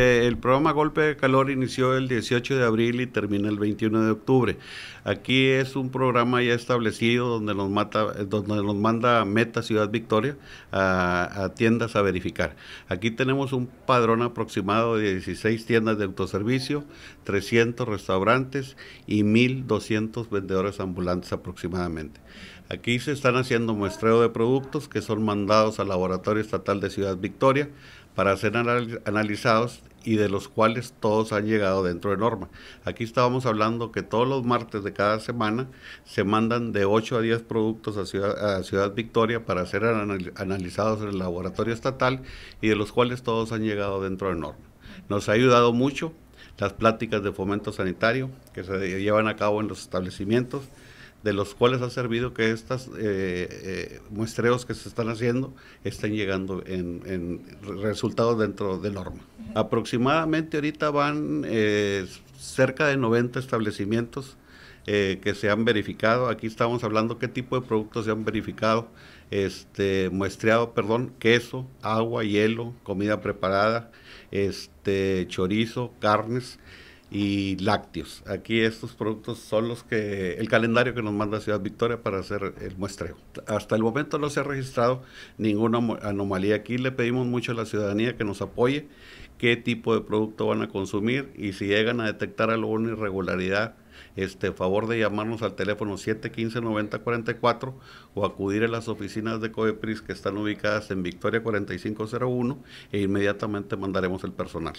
Eh, el programa Golpe de Calor inició el 18 de abril y termina el 21 de octubre. Aquí es un programa ya establecido eh, donde nos, manda Meta Ciudad Victoria a, a, tiendas a verificar. Aquí tenemos un padrón aproximado de 16 tiendas de autoservicio, 300 restaurantes y 1.200 vendedores ambulantes aproximadamente. Aquí se están haciendo muestreo de productos que son mandados al Laboratorio Estatal de Ciudad Victoria para ser analizados y de los cuales todos han llegado dentro de norma. Aquí estábamos hablando que todos los martes de cada semana se mandan de 8 a 10 productos a Ciudad, Ciudad Victoria para ser analizados en el laboratorio estatal y de los cuales todos han llegado dentro de norma. Nos ha ayudado mucho las pláticas de fomento sanitario que se llevan a cabo en los establecimientos de los cuales ha servido que estos eh, eh, muestreos que se están haciendo estén llegando en, resultados dentro de norma. Aproximadamente ahorita van eh, cerca de 90 establecimientos que se han verificado. Aquí estamos hablando qué tipo de productos se han verificado, este, muestreado, perdón, queso, agua, hielo, comida preparada, este, chorizo, carnes y lácteos. Aquí estos productos son los que el calendario que nos manda Ciudad Victoria para hacer el muestreo. Hasta el momento no se ha registrado ninguna anomalía. Aquí le pedimos mucho a la ciudadanía que nos apoye qué tipo de producto van a consumir y si llegan a detectar alguna irregularidad, este favor de llamarnos al teléfono 715-9044 o acudir a las oficinas de COEPRIS que están ubicadas en Victoria 4501 e inmediatamente mandaremos el personal.